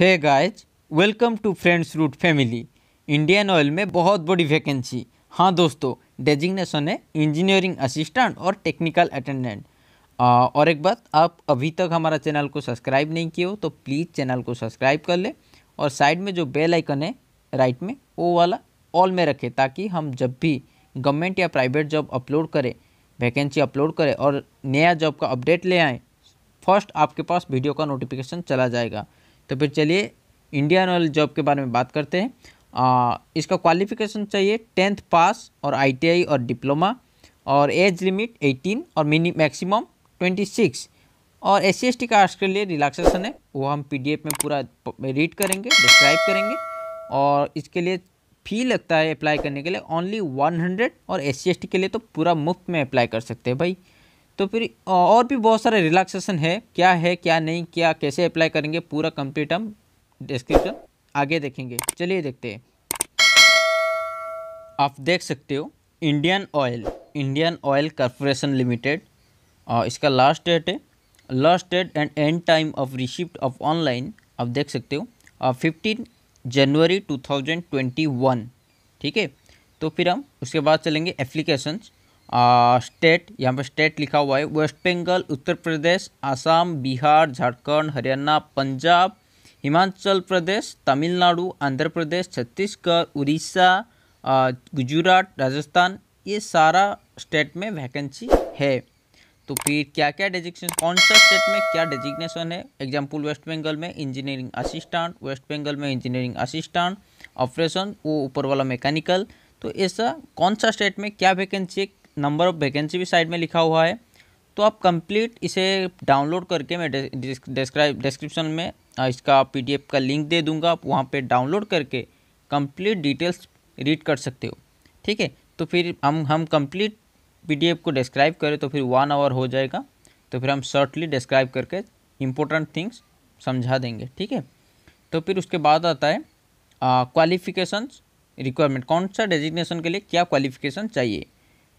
Hey guys welcome to friends root family Indian Oil में बहुत बड़ी वैकेंसी हाँ दोस्तों डेजिग्नेशन है इंजीनियरिंग असिस्टेंट और टेक्निकल अटेंडेंट और एक बात आप अभी तक हमारा चैनल को सब्सक्राइब नहीं किए हो तो प्लीज़ चैनल को सब्सक्राइब कर ले और साइड में जो बेल आइकन है राइट में वो वाला ऑल में रखें ताकि हम जब भी गवर्नमेंट या प्राइवेट जॉब अपलोड करें वैकेंसी अपलोड करें और नया जॉब का अपडेट ले आए फर्स्ट आपके पास वीडियो का नोटिफिकेशन चला जाएगा तो फिर चलिए इंडियन ऑयल जॉब के बारे में बात करते हैं आ, इसका क्वालिफिकेशन चाहिए टेंथ पास और आईटीआई और डिप्लोमा और एज लिमिट 18 और मिनी मैक्सिमम 26 और एस सी कास्ट के लिए रिलैक्सेशन है वो हम पीडीएफ में पूरा रीड करेंगे डिस्क्राइब करेंगे और इसके लिए फ़ी लगता है अप्लाई करने के लिए ओनली 100 और एस सी के लिए तो पूरा मुफ्त में अप्लाई कर सकते हैं भाई तो फिर और भी बहुत सारे रिलैक्सेशन है क्या है क्या नहीं क्या कैसे अप्लाई करेंगे पूरा कंप्लीट हम डिस्क्रिप्शन आगे देखेंगे चलिए देखते हैं आप देख सकते हो Indian Oil Indian Oil Corporation Limited और इसका लास्ट डेट है last date and end time of receipt of online आप देख सकते हो फिफ्टीन जनवरी वन ठीक है तो फिर हम उसके बाद चलेंगे एप्लीकेशंस स्टेट यहाँ पर स्टेट लिखा हुआ है वेस्ट बंगाल उत्तर प्रदेश आसाम बिहार झारखंड हरियाणा पंजाब हिमाचल प्रदेश तमिलनाडु आंध्र प्रदेश छत्तीसगढ़ उड़ीसा गुजरात राजस्थान ये सारा स्टेट में वैकेंसी है तो फिर क्या क्या डेजिग्नेशन कौन सा स्टेट में क्या डेजिग्नेशन है एग्जाम्पल वेस्ट बंगाल में इंजीनियरिंग असिस्टेंट वेस्ट बंगाल में इंजीनियरिंग असिस्टेंट ऑपरेशन वो ऊपर वाला मैकेनिकल तो ऐसा कौन सा स्टेट में क्या वैकेंसी है नंबर ऑफ वैकेंसी भी साइड में लिखा हुआ है तो आप कंप्लीट इसे डाउनलोड करके मैं डिस्क्राइब डिस्क्रिप्शन में इसका पीडीएफ का लिंक दे दूंगा आप वहाँ पे डाउनलोड करके कंप्लीट डिटेल्स रीड कर सकते हो ठीक है तो फिर हम हम कंप्लीट पीडीएफ को डिस्क्राइब करें तो फिर वन आवर हो जाएगा तो फिर हम शॉर्टली डिस्क्राइब करके इम्पोर्टेंट थिंग्स समझा देंगे ठीक है तो फिर उसके बाद आता है क्वालिफिकेशंस रिक्वायरमेंट कौन सा डेजिग्नेशन के लिए क्या क्वालिफिकेशन चाहिए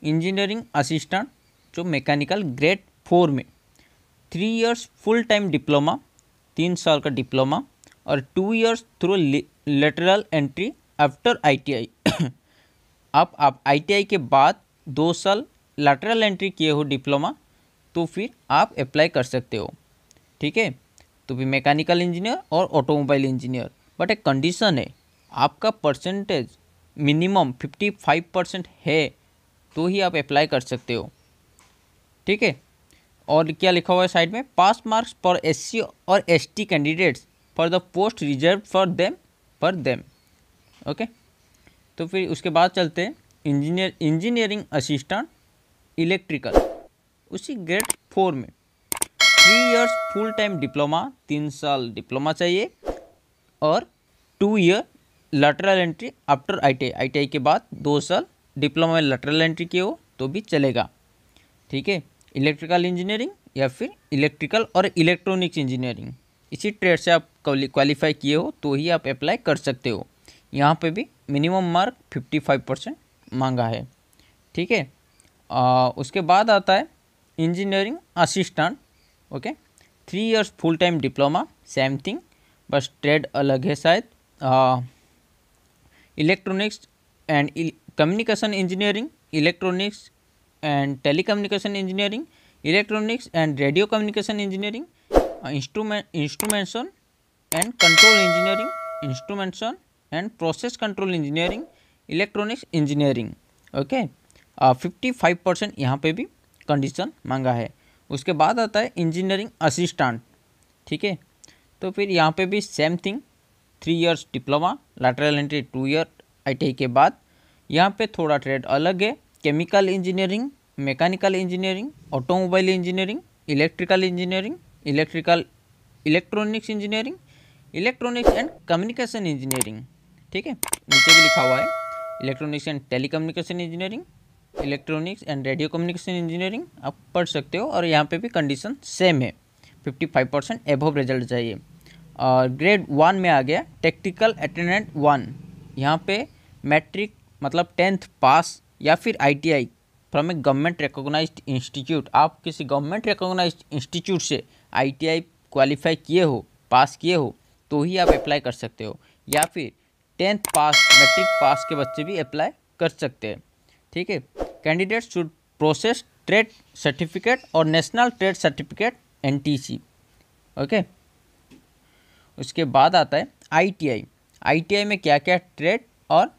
इंजीनियरिंग असिस्टेंट जो मैकेनिकल ग्रेड फोर में three years full time diploma तीन साल का डिप्लोमा और two years through lateral entry after ITI आप आप आईटीआई के बाद दो साल लेटरल एंट्री किए हो डिप्लोमा तो फिर आप अप्लाई कर सकते हो ठीक है तो भी मैकेनिकल इंजीनियर और ऑटोमोबाइल इंजीनियर बट एक कंडीशन है आपका percentage minimum fifty five percent है तो ही आप अप्लाई कर सकते हो ठीक है और क्या लिखा हुआ है साइड में पास मार्क्स फॉर एस और S candidates for the post reserve for them for them okay तो फिर उसके बाद चलते हैं इंजीनियर इंजीनियरिंग असिस्टेंट इलेक्ट्रिकल उसी ग्रेड फोर में three years full time diploma तीन साल डिप्लोमा चाहिए और two year lateral entry after I T के बाद दो साल डिप्लोमा में लेटरल एंट्री किए हो तो भी चलेगा ठीक है इलेक्ट्रिकल इंजीनियरिंग या फिर इलेक्ट्रिकल और इलेक्ट्रॉनिक्स इंजीनियरिंग इसी ट्रेड से आप क्वालिफाई किए हो तो ही आप अप्लाई कर सकते हो यहाँ पे भी minimum mark fifty five percent मांगा है ठीक है उसके बाद आता है engineering assistant okay three years full time diploma same thing बस ट्रेड अलग है शायद electronics and communication engineering electronics and telecommunication engineering electronics and radio communication engineering instrument instrumentation and control engineering instrumentation and process control engineering electronics engineering okay fifty five percent यहाँ पर भी condition मांगा है उसके बाद आता है इंजीनियरिंग असिस्टेंट ठीक है तो फिर यहाँ पे भी same thing three years diploma lateral entry two year I के बाद यहाँ पे थोड़ा ट्रेड अलग है chemical engineering mechanical engineering automobile engineering electrical engineering electrical electronics engineering electronics and communication engineering ठीक है नीचे भी लिखा हुआ है electronics and telecommunication engineering electronics and radio communication engineering आप पढ़ सकते हो और यहाँ पे भी कंडीशन सेम है fifty five percent above result चाहिए और ग्रेड वन में आ गया टेक्टिकल अटेंडेंट वन यहाँ पे मैट्रिक मतलब टेंथ पास या फिर ITI from a government recognise institute आप किसी गवर्नमेंट रिकोगनाइज इंस्टीट्यूट से आईटीआई क्वालिफाई किए हो पास किए हो तो ही आप अप्लाई कर सकते हो या फिर टेंथ पास मैट्रिक पास के बच्चे भी अप्लाई कर सकते हैं ठीक है candidate should process trade certificate और national trade certificate N okay उसके बाद आता है आईटीआई आईटीआई में क्या क्या ट्रेड और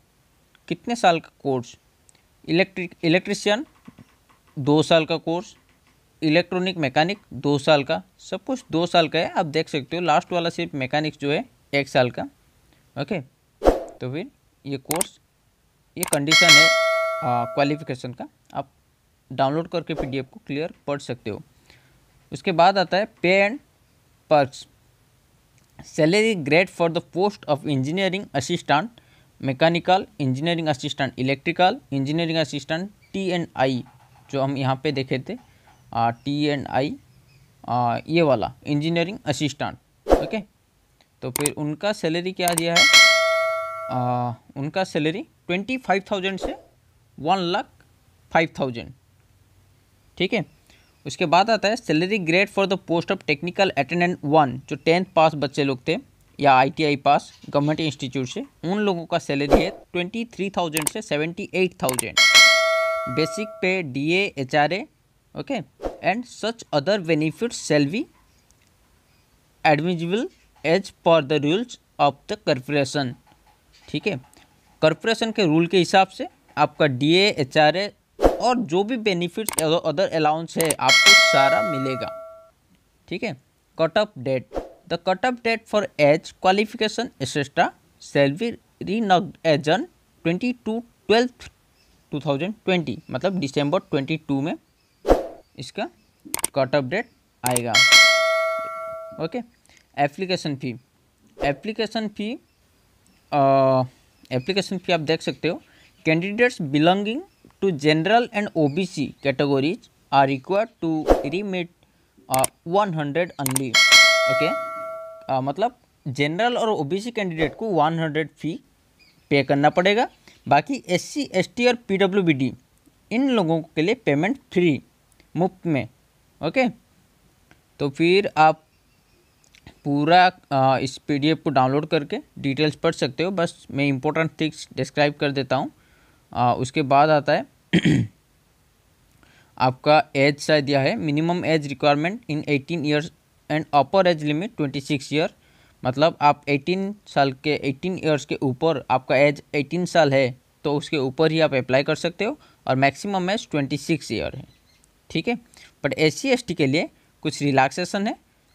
कितने साल का कोर्स इलेक्ट्रिक इलेक्ट्रिशियन दो साल का कोर्स इलेक्ट्रॉनिक मैकेनिक दो साल का सब कुछ दो साल का है आप देख सकते हो लास्ट वाला सिर्फ मैकेनिक्स जो है एक साल का ओके तो फिर ये कोर्स ये कंडीशन है क्वालिफिकेशन का आप डाउनलोड करके पीडीएफ को क्लियर पढ़ सकते हो उसके बाद आता है pay and perks salary grade for the post of engineering assistant mechanical engineering assistant electrical engineering assistant T and I जो हम यहाँ पे देखे थे टी एंड आई ये वाला इंजीनियरिंग असिस्टेंट ओके तो फिर उनका सैलरी क्या दिया है आ, उनका सैलरी ट्वेंटी फाइव थाउजेंड से वन लाख फाइव थाउजेंड ठीक है उसके बाद आता है salary grade for the post of technical attendant one जो टेंथ पास बच्चे लोग थे या आईटीआई पास गवर्नमेंट इंस्टीट्यूट से उन लोगों का सैलरी है ट्वेंटी थ्री थाउजेंड से seventy eight thousand basic pay D H R okay and such other benefit shall be admissible as per the rules of the corporation ठीक है corporation के rule के हिसाब से आपका डी एच आर ए और जो भी बेनिफिट अदर अलाउंस है आपको सारा मिलेगा ठीक है cut off date the cutoff date for age qualification etc. shall be twenty as on 22 thousand twenty मतलब दिसंबर 22 में इसका कट ऑफ डेट आएगा okay application fee application fee application fee आप देख सकते हो candidates belonging to general and OBC categories are required to remit one hundred only okay आ, मतलब जनरल और ओबीसी कैंडिडेट को 100 फी पे करना पड़ेगा बाकी एससी एसटी और पीडब्ल्यूबीडी इन लोगों के लिए पेमेंट फ्री मुफ्त में ओके तो फिर आप पूरा आ, इस पीडीएफ को डाउनलोड करके डिटेल्स पढ़ सकते हो बस मैं इम्पोर्टेंट थिंग्स डिस्क्राइब कर देता हूँ उसके बाद आता है आपका एज शायद दिया है minimum age requirement in eighteen years and upper age limit twenty six year मतलब आप एटीन साल के एटीन ईयर्स के ऊपर आपका एज एटीन साल है तो उसके ऊपर ही आप अप्लाई कर सकते हो और maximum age twenty six year है ठीक है बट एस सी के लिए कुछ रिलैक्सेशन है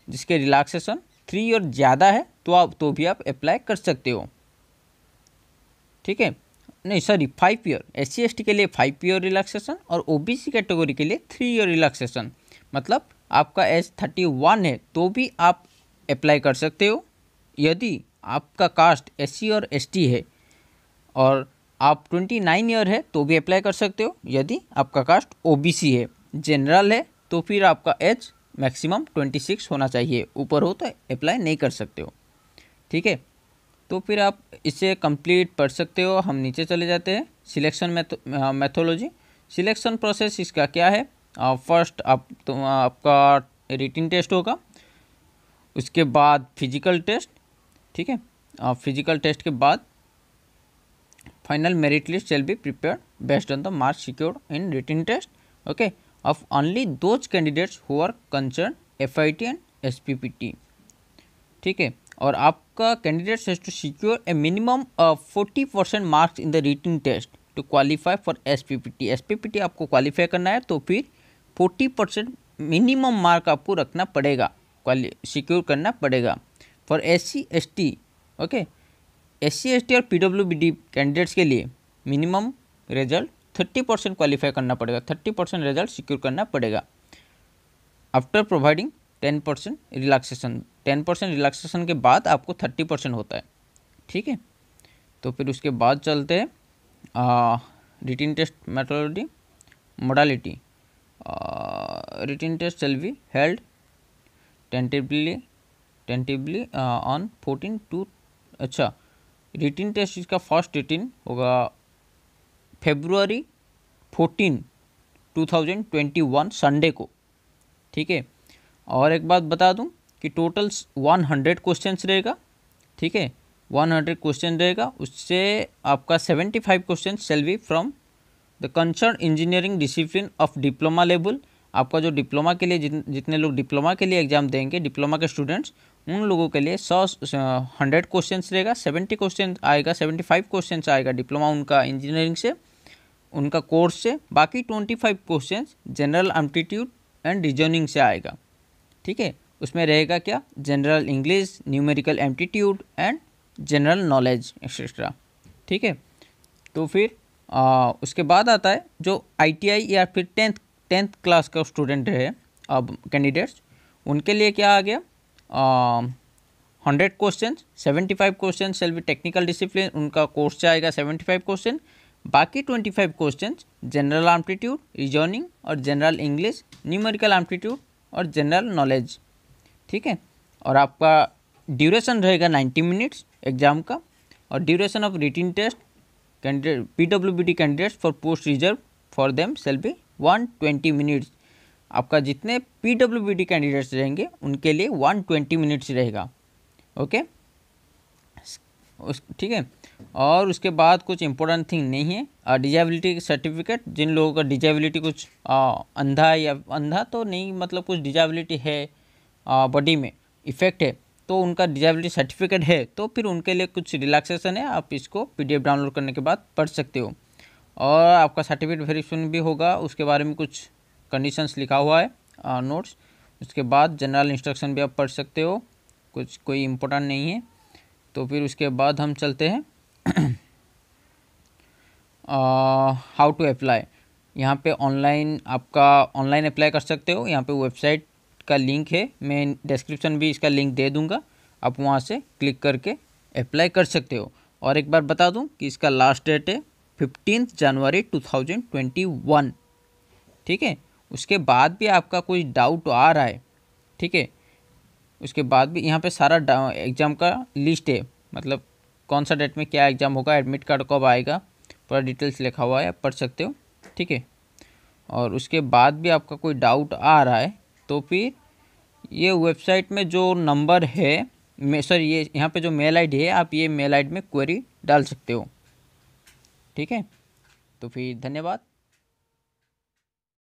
जिसके रिलैक्सेशन थ्री ईयर ज़्यादा है तो आप तो भी आप अप्लाई कर सकते हो ठीक है नहीं sorry five year S C के लिए फाइव ईयर रिलैक्सेशन और ओ बी सी कैटेगरी के लिए थ्री ईयर रिलैक्सेशन मतलब आपका एज थर्टी वन है तो भी आप अप्लाई कर सकते हो यदि आपका कास्ट एस और एस है और आप ट्वेंटी नाइन ईयर है तो भी अप्लाई कर सकते हो यदि आपका कास्ट ओ है जनरल है तो फिर आपका एज मैक्सिमम ट्वेंटी सिक्स होना चाहिए ऊपर हो तो अप्लाई नहीं कर सकते हो ठीक है तो फिर आप इसे कंप्लीट पढ़ सकते हो हम नीचे चले जाते हैं सिलेक्शन मेथोलॉजी सिलेक्शन प्रोसेस इसका क्या है फर्स्ट आप तो आपका रिटिन टेस्ट होगा उसके बाद फिजिकल टेस्ट ठीक है फिजिकल टेस्ट के बाद final merit list shall be prepare based on the marks secured in written test okay of only those candidates who are concern F I T and S P P T ठीक है और आपका candidates has to secure a minimum forty percent marks in the written test to qualify for S P P T S P P T आपको qualify करना है तो फिर forty percent minimum mark आपको रखना पड़ेगा क्वाली सिक्योर करना पड़ेगा for S C S T okay S C S T और P W B D candidates के लिए minimum result thirty percent qualify करना पड़ेगा थर्टी परसेंट रिजल्ट सिक्योर करना पड़ेगा after providing ten percent relaxation ten percent relaxation के बाद आपको थर्टी परसेंट होता है ठीक है तो फिर उसके बाद चलते हैं written test methodology modality uh, written test shall be held tentatively tentatively uh, on 14 to अच्छा रिटिन टेस्ट इसका फर्स्ट रिटिन होगा फेब्रुआरी 14 2021 संडे को ठीक है और एक बात बता दूं कि टोटल 100 क्वेश्चंस रहेगा ठीक है 100 क्वेश्चन रहेगा उससे आपका 75 question shall be from the concern engineering discipline of diploma level आपका जो डिप्लोमा के लिए जितने, जितने लोग डिप्लोमा के लिए एग्जाम देंगे डिप्लोमा के स्टूडेंट्स उन लोगों के लिए सौ हंड्रेड क्वेश्चन रहेगा सेवेंटी क्वेश्चन आएगा सेवेंटी फाइव क्वेश्चन आएगा डिप्लोमा उनका इंजीनियरिंग से उनका कोर्स से बाकी twenty five question general aptitude and reasoning से आएगा ठीक है उसमें रहेगा क्या general English numerical aptitude and general knowledge etcetera ठीक है तो फिर आ, उसके बाद आता है जो आईटीआई या फिर टेंथ टेंथ क्लास का स्टूडेंट है अब कैंडिडेट्स उनके लिए क्या आ गया hundred question seventy five question shall be technical discipline उनका कोर्स जाएगा सेवेंटी फाइव क्वेश्चन बाकी twenty five question general aptitude reasoning और जनरल इंग्लिश न्यूमेरिकल आम्प्टीट्यूड और जनरल नॉलेज ठीक है और आपका ड्यूरेशन रहेगा नाइन्टी मिनट्स एग्ज़ाम का और duration of written test candidate candidate candidates for post reserve for them shall shall one twenty minutes आपका जितने PWBT कैंडिडेट्स रहेंगे उनके लिए वन ट्वेंटी मिनट्स रहेगा ओके ठीक है और उसके बाद कुछ इंपॉर्टेंट थिंग नहीं है डिजेबिलिटी सर्टिफिकेट जिन लोगों का डिजेबिलिटी कुछ आ, अंधा या अंधा तो नहीं मतलब कुछ डिजेबिलिटी है बॉडी में इफेक्ट है तो उनका डिजेबिलिटी सर्टिफिकेट है तो फिर उनके लिए कुछ रिलैक्सेशन है आप इसको पीडीएफ डाउनलोड करने के बाद पढ़ सकते हो और आपका सर्टिफिकेट वेरिफिकेशन भी होगा उसके बारे में कुछ कंडीशंस लिखा हुआ है आ, नोट्स उसके बाद जनरल इंस्ट्रक्शन भी आप पढ़ सकते हो कुछ कोई इम्पोर्टेंट नहीं है तो फिर उसके बाद हम चलते हैं हाउ टू अप्लाई यहाँ पे ऑनलाइन आपका ऑनलाइन अप्लाई कर सकते हो यहाँ पे वेबसाइट का लिंक है मैं डिस्क्रिप्शन भी इसका लिंक दे दूँगा आप वहाँ से क्लिक करके अप्लाई कर सकते हो और एक बार बता दूँ कि इसका लास्ट डेट है फिफ्टीन जनवरी टू थाउजेंड ट्वेंटी वन ठीक है उसके बाद भी आपका कोई डाउट आ रहा है ठीक है उसके बाद भी यहाँ पे सारा एग्ज़ाम का लिस्ट है मतलब कौन सा डेट में क्या एग्ज़ाम होगा एडमिट कार्ड कब आएगा पूरा डिटेल्स लिखा हुआ है आप पढ़ सकते हो ठीक है और उसके बाद भी आपका कोई डाउट आ रहा है तो फिर ये वेबसाइट में जो नंबर है मैं सर ये यहाँ पे जो मेल आईडी है आप ये मेल आईडी में क्वेरी डाल सकते हो ठीक है तो फिर धन्यवाद